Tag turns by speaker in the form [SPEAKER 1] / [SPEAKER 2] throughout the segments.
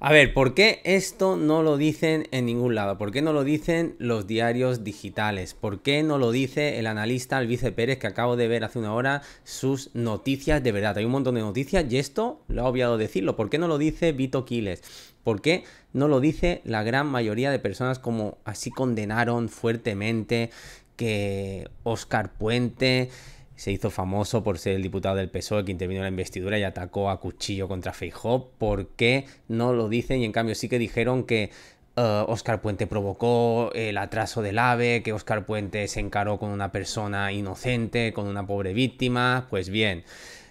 [SPEAKER 1] A ver, ¿por qué esto no lo dicen en ningún lado? ¿Por qué no lo dicen los diarios digitales? ¿Por qué no lo dice el analista Alvice Pérez que acabo de ver hace una hora sus noticias de verdad? Hay un montón de noticias y esto lo ha obviado decirlo. ¿Por qué no lo dice Vito Quiles? ¿Por qué no lo dice la gran mayoría de personas como así condenaron fuertemente que Oscar Puente se hizo famoso por ser el diputado del PSOE que intervino en la investidura y atacó a cuchillo contra Feijóo. ¿Por qué no lo dicen? Y en cambio sí que dijeron que Oscar eh, Puente provocó el atraso del ave, que Oscar Puente se encaró con una persona inocente, con una pobre víctima. Pues bien,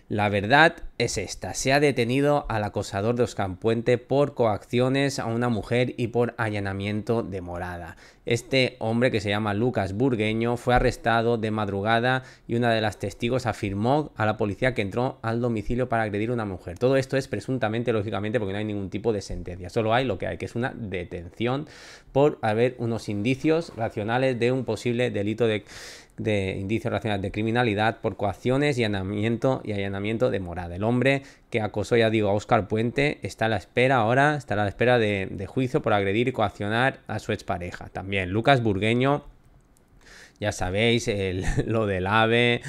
[SPEAKER 1] la verdad es esta, se ha detenido al acosador de Oscampuente Puente por coacciones a una mujer y por allanamiento de morada. Este hombre que se llama Lucas Burgueño fue arrestado de madrugada y una de las testigos afirmó a la policía que entró al domicilio para agredir a una mujer. Todo esto es presuntamente, lógicamente, porque no hay ningún tipo de sentencia, solo hay lo que hay, que es una detención por haber unos indicios racionales de un posible delito de, de indicios racionales de criminalidad por coacciones y allanamiento, y allanamiento de morada. El hombre que acosó, ya digo, a Oscar Puente está a la espera ahora, está a la espera de, de juicio por agredir y coaccionar a su expareja. También Lucas Burgueño ya sabéis, lo del ave,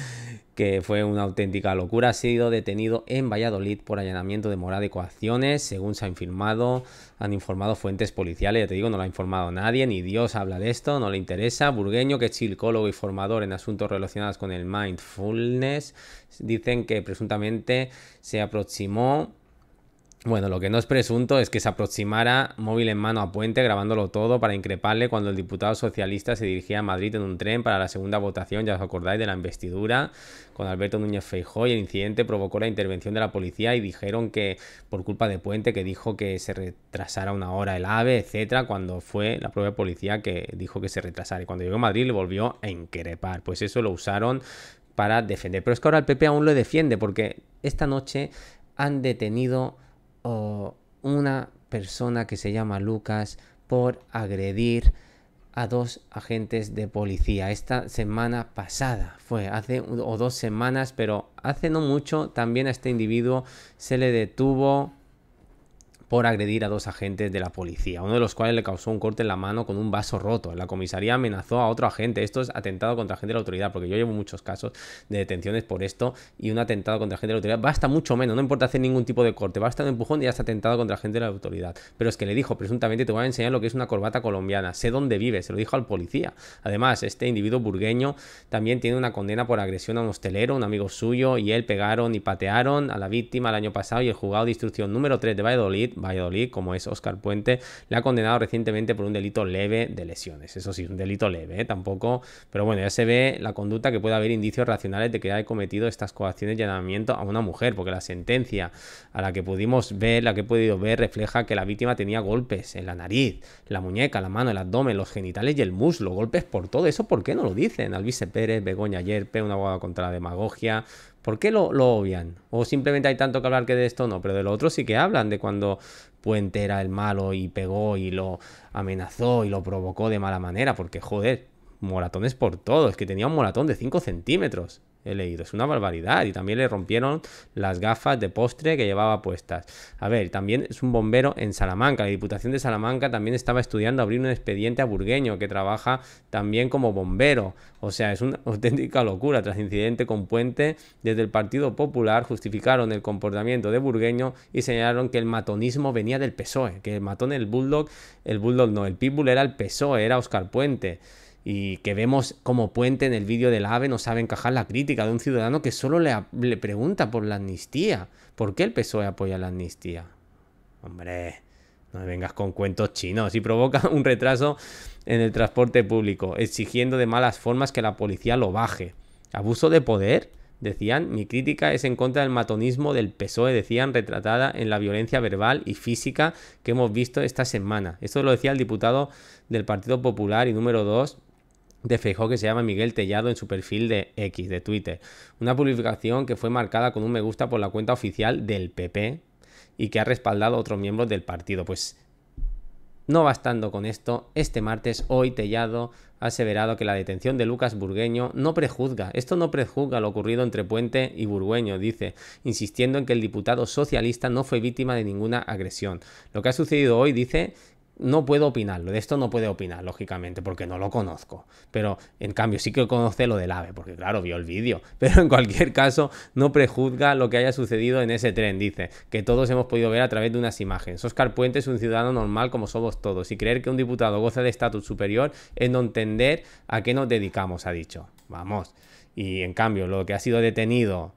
[SPEAKER 1] que fue una auténtica locura, ha sido detenido en Valladolid por allanamiento de morada y coacciones, según se ha informado, han informado fuentes policiales, ya te digo, no lo ha informado nadie, ni Dios habla de esto, no le interesa. Burgueño, que es psicólogo y formador en asuntos relacionados con el mindfulness, dicen que presuntamente se aproximó bueno, lo que no es presunto es que se aproximara móvil en mano a Puente grabándolo todo para increparle cuando el diputado socialista se dirigía a Madrid en un tren para la segunda votación, ya os acordáis, de la investidura con Alberto Núñez Feijóo y el incidente provocó la intervención de la policía y dijeron que por culpa de Puente que dijo que se retrasara una hora el AVE, etcétera, cuando fue la propia policía que dijo que se retrasara y cuando llegó a Madrid le volvió a increpar. Pues eso lo usaron para defender, pero es que ahora el PP aún lo defiende porque esta noche han detenido o una persona que se llama Lucas por agredir a dos agentes de policía. Esta semana pasada fue, hace o dos semanas, pero hace no mucho también a este individuo se le detuvo por agredir a dos agentes de la policía, uno de los cuales le causó un corte en la mano con un vaso roto. la comisaría amenazó a otro agente. Esto es atentado contra gente de la autoridad, porque yo llevo muchos casos de detenciones por esto y un atentado contra gente de la autoridad. Basta mucho menos, no importa hacer ningún tipo de corte, basta un empujón y ya está atentado contra gente de la autoridad. Pero es que le dijo, presuntamente te voy a enseñar lo que es una corbata colombiana, sé dónde vive, se lo dijo al policía. Además, este individuo burgueño también tiene una condena por agresión a un hostelero, un amigo suyo, y él pegaron y patearon a la víctima el año pasado y el juzgado de instrucción número 3 de Valladolid Valladolid, como es Oscar Puente, le ha condenado recientemente por un delito leve de lesiones. Eso sí, un delito leve, ¿eh? tampoco. Pero bueno, ya se ve la conducta que puede haber indicios racionales de que haya cometido estas coacciones y allanamiento a una mujer, porque la sentencia a la que pudimos ver, la que he podido ver, refleja que la víctima tenía golpes en la nariz, la muñeca, la mano, el abdomen, los genitales y el muslo, golpes por todo. ¿Eso por qué no lo dicen? Alvise Pérez, Begoña Yerpe, una abogada contra la demagogia, ¿Por qué lo, obvian? O simplemente hay tanto que hablar que de esto no, pero de lo otro sí que hablan, de cuando Puente era el malo y pegó y lo amenazó y lo provocó de mala manera, porque joder, moratones por todo, es que tenía un moratón de 5 centímetros he leído. Es una barbaridad. Y también le rompieron las gafas de postre que llevaba puestas. A ver, también es un bombero en Salamanca. La Diputación de Salamanca también estaba estudiando abrir un expediente a Burgueño, que trabaja también como bombero. O sea, es una auténtica locura. Tras incidente con Puente, desde el Partido Popular justificaron el comportamiento de Burgueño y señalaron que el matonismo venía del PSOE, que el matón el Bulldog, el Bulldog no, el Pitbull era el PSOE, era Oscar Puente y que vemos como puente en el vídeo del AVE no sabe encajar la crítica de un ciudadano que solo le, pregunta por la amnistía. ¿Por qué el PSOE apoya la amnistía? Hombre, no me vengas con cuentos chinos y provoca un retraso en el transporte público, exigiendo de malas formas que la policía lo baje. ¿Abuso de poder? Decían, mi crítica es en contra del matonismo del PSOE, decían, retratada en la violencia verbal y física que hemos visto esta semana. Esto lo decía el diputado del Partido Popular y número 2 de Feijó que se llama Miguel Tellado en su perfil de X, de Twitter. Una publicación que fue marcada con un me gusta por la cuenta oficial del PP y que ha respaldado a otros miembros del partido. Pues no bastando con esto, este martes hoy Tellado ha aseverado que la detención de Lucas Burgueño no prejuzga, esto no prejuzga lo ocurrido entre Puente y Burgueño, dice, insistiendo en que el diputado socialista no fue víctima de ninguna agresión. Lo que ha sucedido hoy, dice, no puedo opinarlo, de esto no puedo opinar, lógicamente, porque no lo conozco. Pero en cambio sí que conoce lo del ave, porque claro, vio el vídeo. Pero en cualquier caso, no prejuzga lo que haya sucedido en ese tren, dice, que todos hemos podido ver a través de unas imágenes. Oscar Puente es un ciudadano normal como somos todos, y creer que un diputado goza de estatus superior es no entender a qué nos dedicamos, ha dicho. Vamos. Y en cambio, lo que ha sido detenido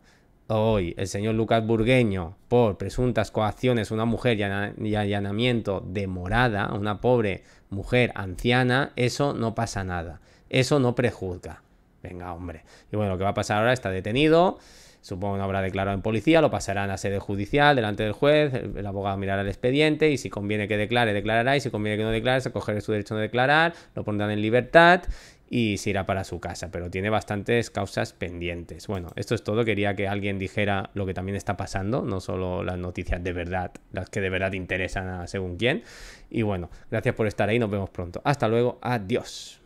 [SPEAKER 1] hoy el señor Lucas Burgueño por presuntas coacciones una mujer y allanamiento de morada una pobre mujer anciana, eso no pasa nada. Eso no prejuzga. Venga, hombre. Y bueno, lo que va a pasar ahora está detenido. Supongo que no habrá declarado en policía, lo pasarán a sede judicial delante del juez, el, abogado mirará el expediente y si conviene que declare, declarará y si conviene que no declare, se cogerá su derecho a no declarar, lo pondrán en libertad y se irá para su casa, pero tiene bastantes causas pendientes. Bueno, esto es todo, quería que alguien dijera lo que también está pasando, no solo las noticias de verdad, las que de verdad interesan a según quién. Y bueno, gracias por estar ahí, nos vemos pronto. Hasta luego, adiós.